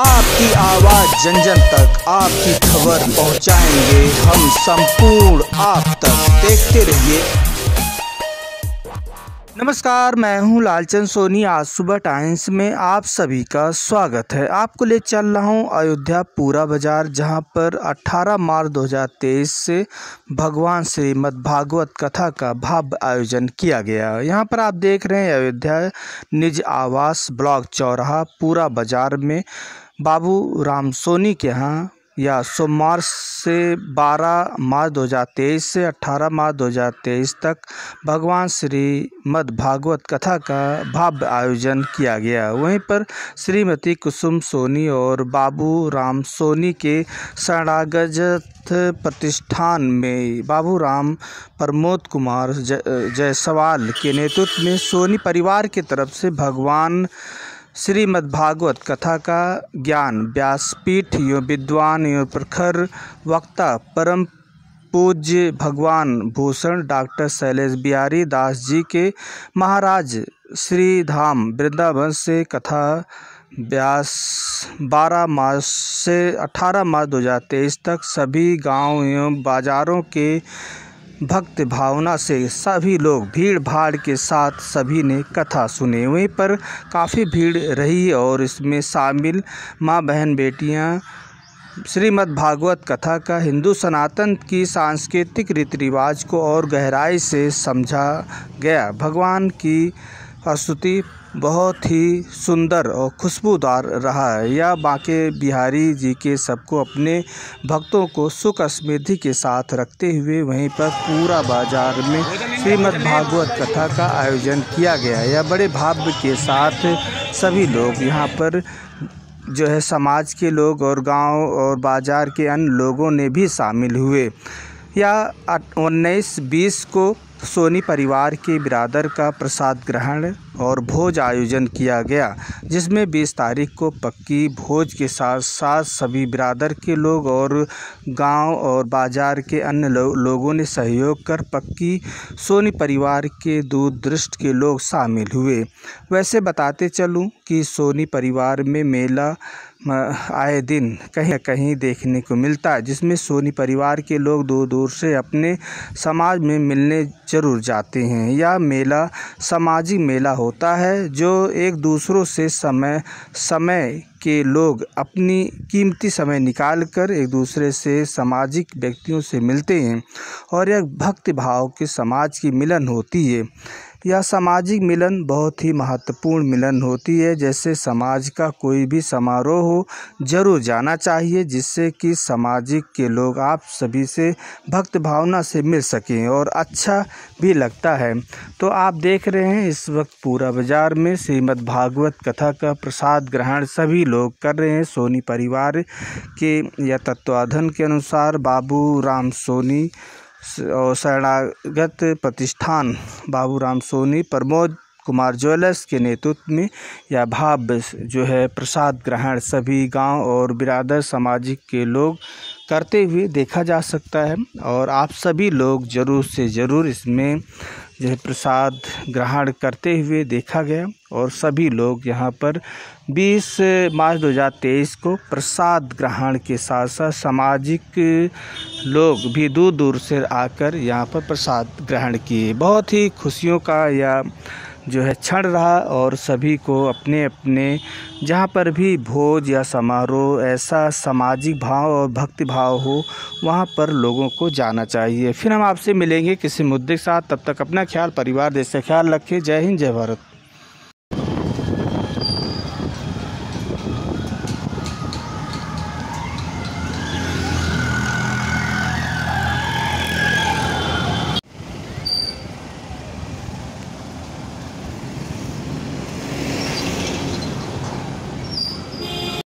आपकी आवाज जन जन तक आपकी खबर पहुंचाएंगे हम संपूर्ण आप तक देखते रहिए नमस्कार मैं हूं लालचंद सोनी आज सुबह टाइम्स में आप सभी का स्वागत है आपको ले चल रहा हूं अयोध्या पूरा बाजार जहां पर 18 मार्च 2023 से भगवान श्रीमद भागवत कथा का भव्य आयोजन किया गया यहां पर आप देख रहे हैं अयोध्या निज आवास ब्लॉक चौराहा पूरा बाजार में बाबू राम सोनी के यहाँ या सोमवार से 12 मार्च 2023 से 18 मार्च 2023 तक भगवान श्री मद्भागवत कथा का भव्य आयोजन किया गया वहीं पर श्रीमती कुसुम सोनी और बाबू राम सोनी के शरणागत प्रतिष्ठान में बाबू राम प्रमोद कुमार जायसवाल के नेतृत्व में सोनी परिवार की तरफ से भगवान श्रीमद्भागवत कथा का ज्ञान व्यासपीठ यो विद्वान यो प्रखर वक्ता परम पूज्य भगवान भूषण डॉक्टर शैलेश बिहारी दास जी के महाराज श्री धाम वृंदावन से कथा व्यास बारह मार्च से अठारह मार्च दो हजार तेईस तक सभी गाँव एवं बाजारों के भक्त भावना से सभी लोग भीड़ भाड़ के साथ सभी ने कथा सुने वहीं पर काफ़ी भीड़ रही और इसमें शामिल माँ बहन बेटियाँ श्रीमद् भागवत कथा का हिंदू सनातन की सांस्कृतिक रीति रिवाज को और गहराई से समझा गया भगवान की प्रस्तुति बहुत ही सुंदर और खुशबूदार रहा है यह बाँके बिहारी जी के सबको अपने भक्तों को सुख समृद्धि के साथ रखते हुए वहीं पर पूरा बाजार में श्रीमद् भागवत कथा का आयोजन किया गया यह बड़े भाव के साथ सभी लोग यहाँ पर जो है समाज के लोग और गांव और बाजार के अन्य लोगों ने भी शामिल हुए यह उन्नीस बीस को सोनी परिवार के बिरादर का प्रसाद ग्रहण और भोज आयोजन किया गया जिसमें बीस तारीख को पक्की भोज के साथ साथ सभी बिरादर के लोग और गांव और बाजार के अन्य लो, लोगों ने सहयोग कर पक्की सोनी परिवार के दूरदृष्ट के लोग शामिल हुए वैसे बताते चलूँ कि सोनी परिवार में मेला आए दिन कहीं कहीं देखने को मिलता है जिसमें सोनी परिवार के लोग दूर दूर से अपने समाज में मिलने जरूर जाते हैं यह मेला सामाजिक मेला होता है जो एक दूसरों से समय समय के लोग अपनी कीमती समय निकाल कर एक दूसरे से सामाजिक व्यक्तियों से मिलते हैं और एक भक्ति भाव के समाज की मिलन होती है यह सामाजिक मिलन बहुत ही महत्वपूर्ण मिलन होती है जैसे समाज का कोई भी समारोह हो ज़रूर जाना चाहिए जिससे कि सामाजिक के लोग आप सभी से भक्त भावना से मिल सकें और अच्छा भी लगता है तो आप देख रहे हैं इस वक्त पूरा बाज़ार में श्रीमद् भागवत कथा का प्रसाद ग्रहण सभी लोग कर रहे हैं सोनी परिवार के या तत्वाधन के अनुसार बाबू राम सोनी और शरणागत प्रतिष्ठान बाबूराम सोनी प्रमोद कुमार ज्वेलर्स के नेतृत्व में यह भाव जो है प्रसाद ग्रहण सभी गांव और बिरादर सामाजिक के लोग करते हुए देखा जा सकता है और आप सभी लोग ज़रूर से ज़रूर इसमें जो है प्रसाद ग्रहण करते हुए देखा गया और सभी लोग यहाँ पर 20 मार्च 2023 को प्रसाद ग्रहण के साथ साथ सामाजिक लोग भी दूर दूर से आकर यहाँ पर प्रसाद ग्रहण किए बहुत ही खुशियों का या जो है छड़ रहा और सभी को अपने अपने जहाँ पर भी भोज या समारोह ऐसा सामाजिक भाव और भक्ति भाव हो वहाँ पर लोगों को जाना चाहिए फिर हम आपसे मिलेंगे किसी मुद्दे के साथ तब तक अपना ख्याल परिवार देश का ख्याल रखें जय हिंद जय भारत